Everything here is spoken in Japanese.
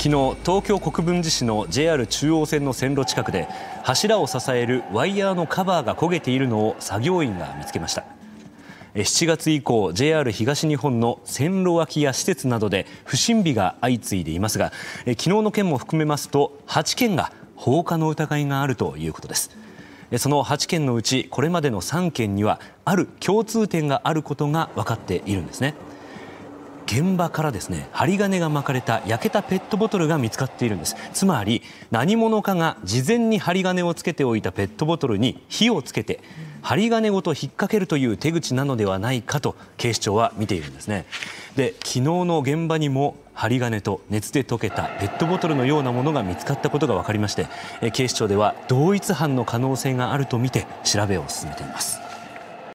昨日東京国分寺市の JR 中央線の線路近くで柱を支えるワイヤーのカバーが焦げているのを作業員が見つけました7月以降 JR 東日本の線路脇や施設などで不審火が相次いでいますが昨日の件も含めますと8件が放火の疑いがあるということですその8件のうちこれまでの3件にはある共通点があることが分かっているんですね。現場からですね針金が巻かれた焼けたペットボトルが見つかっているんですつまり何者かが事前に針金をつけておいたペットボトルに火をつけて針金ごと引っ掛けるという手口なのではないかと警視庁は見ているんですねで昨日の現場にも針金と熱で溶けたペットボトルのようなものが見つかったことが分かりまして警視庁では同一犯の可能性があるとみて調べを進めています